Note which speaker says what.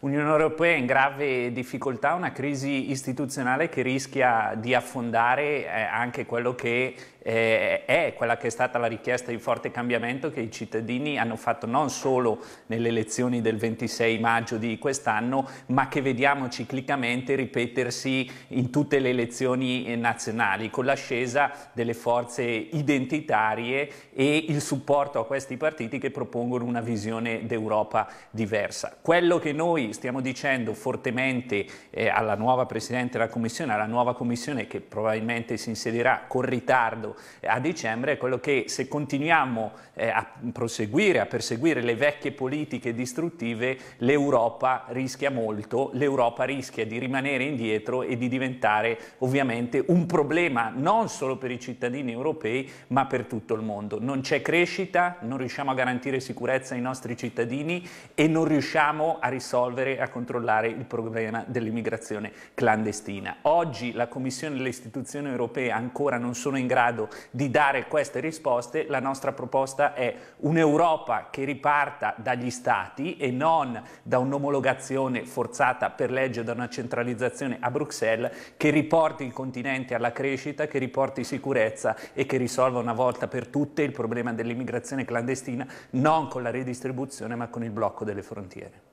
Speaker 1: Unione Europea in grave difficoltà, una crisi istituzionale che rischia di affondare eh, anche quello che eh, è quella che è stata la richiesta di forte cambiamento che i cittadini hanno fatto non solo nelle elezioni del 26 maggio di quest'anno, ma che vediamo ciclicamente ripetersi in tutte le elezioni eh, nazionali, con l'ascesa delle forze identitarie e il supporto a questi partiti che propongono una visione d'Europa diversa. Quello che noi stiamo dicendo fortemente eh, alla nuova Presidente della Commissione, alla nuova Commissione che probabilmente si inserirà con ritardo eh, a dicembre, è quello che se continuiamo eh, a proseguire, a perseguire le vecchie politiche distruttive, l'Europa rischia molto, l'Europa rischia di rimanere indietro e di diventare ovviamente un problema non solo per i cittadini europei, ma per tutto il mondo. Non c'è crescita, non riusciamo a garantire sicurezza ai nostri cittadini e non riusciamo a risolvere risolvere e a controllare il problema dell'immigrazione clandestina. Oggi la Commissione e le istituzioni europee ancora non sono in grado di dare queste risposte, la nostra proposta è un'Europa che riparta dagli Stati e non da un'omologazione forzata per legge da una centralizzazione a Bruxelles che riporti il continente alla crescita, che riporti sicurezza e che risolva una volta per tutte il problema dell'immigrazione clandestina non con la redistribuzione ma con il blocco delle frontiere.